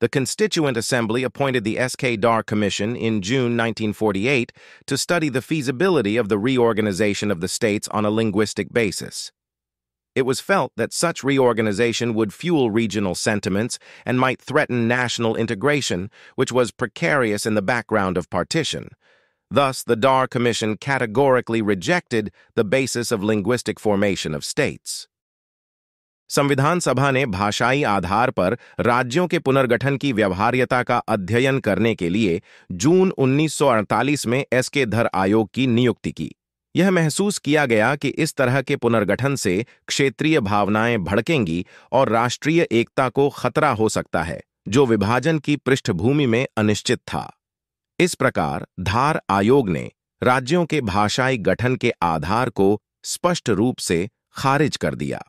The Constituent Assembly appointed the SK-DAR Commission in June 1948 to study the feasibility of the reorganization of the states on a linguistic basis. It was felt that such reorganization would fuel regional sentiments and might threaten national integration, which was precarious in the background of partition. Thus, the DAR Commission categorically rejected the basis of linguistic formation of states. संविधान सभा ने भाषाई आधार पर राज्यों के पुनर्गठन की व्यवहार्यता का अध्ययन करने के लिए जून 1948 में एस के धर आयोग की नियुक्ति की यह महसूस किया गया कि इस तरह के पुनर्गठन से क्षेत्रीय भावनाएं भड़केंगी और राष्ट्रीय एकता को खतरा हो सकता है जो विभाजन की पृष्ठभूमि में अनिश्चित था इस प्रकार धार आयोग ने राज्यों के भाषाई गठन के आधार को स्पष्ट रूप से खारिज कर दिया